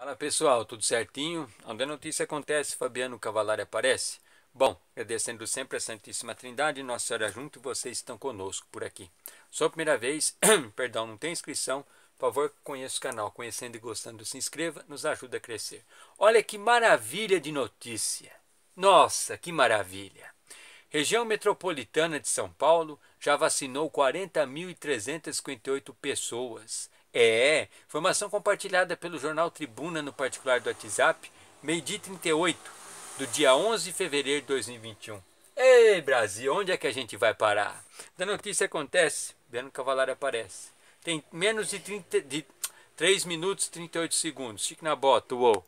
Fala pessoal, tudo certinho? Onde a notícia acontece, Fabiano Cavalari aparece. Bom, agradecendo sempre a Santíssima Trindade, Nossa Senhora junto e vocês estão conosco por aqui. Só a primeira vez, perdão, não tem inscrição, por favor, conheça o canal, conhecendo e gostando, se inscreva, nos ajuda a crescer. Olha que maravilha de notícia! Nossa, que maravilha! Região metropolitana de São Paulo já vacinou 40.358 pessoas é, informação compartilhada pelo jornal Tribuna no particular do WhatsApp, meio-dia 38, do dia 11 de fevereiro de 2021. Ei, Brasil, onde é que a gente vai parar? Da notícia acontece, Biano Cavalari aparece. Tem menos de, 30, de 3 minutos e 38 segundos. Chique na bota, uou.